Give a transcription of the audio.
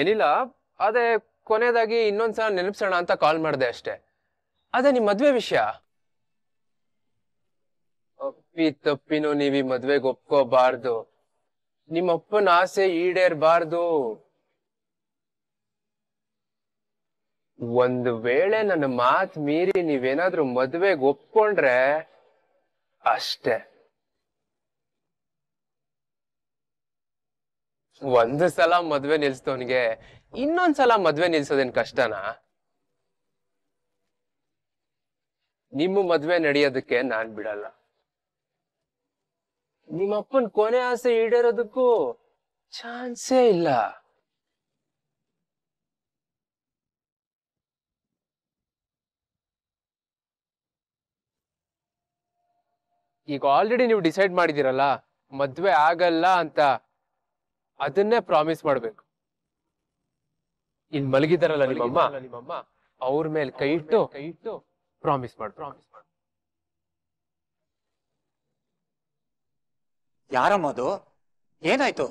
ಏನಿಲ್ಲ ಅದೇ ಕೊನೆಯದಾಗಿ ಇನ್ನೊಂದ್ಸಲ ನೆನಪಿಸೋಣ ಅಂತ ಕಾಲ್ ಮಾಡಿದೆ ಅಷ್ಟೇ ಅದೇ ನಿಮ್ ಮದ್ವೆ ವಿಷಯ ಅಪ್ಪಿ ತಪ್ಪಿನೂ ನೀವಿ ಮದ್ವೆಗೆ ಒಪ್ಕೋಬಾರ್ದು ನಿಮ್ಮಪ್ಪನ ಆಸೆ ಈಡೇರ್ಬಾರ್ದು ಒಂದ್ ವೇಳೆ ನನ್ನ ಮಾತ್ ಮೀರಿ ನೀವೇನಾದ್ರೂ ಮದ್ವೆಗೆ ಒಪ್ಕೊಂಡ್ರೆ ಅಷ್ಟೇ ಒಂದ್ ಸಲ ಮದ್ವೆ ನಿಲ್ಸಿದವನಿಗೆ ಇನ್ನೊಂದ್ಸಲ ಮದ್ವೆ ನಿಲ್ಸೋದೇನ್ ಕಷ್ಟನಾ ನಿಮ್ಮ ಮದ್ವೆ ನಡೆಯೋದಕ್ಕೆ ನಾನ್ ಬಿಡಲ್ಲ ನಿಮ್ಮಪ್ಪನ್ ಕೊನೆ ಆಸೆ ಈಡೇರೋದಕ್ಕೂ ಚಾನ್ಸೇ ಇಲ್ಲ ಈಗ ಆಲ್ರೆಡಿ ನೀವು ಡಿಸೈಡ್ ಮಾಡಿದಿರಲ್ಲ ಮದ್ವೆ ಆಗಲ್ಲ ಅಂತ ಅದನ್ನೇ ಪ್ರಾಮಿಸ್ ಮಾಡ್ಬೇಕು ಇನ್ ಮಲಗಿದಾರಲ್ಲ ನಿಮ್ಮಮ್ಮ ನಿಮ್ಮಮ್ಮ ಅವ್ರ ಮೇಲೆ ಕೈ ಇಟ್ಟು ಕೈ ಇಟ್ಟು ಪ್ರಾಮಿಸ್ ಮಾಡ್ ಪ್ರಾಮಿಸ್ ಮಾಡ್ ಯಾರಮ್ಮ ಅದು ಏನಾಯ್ತು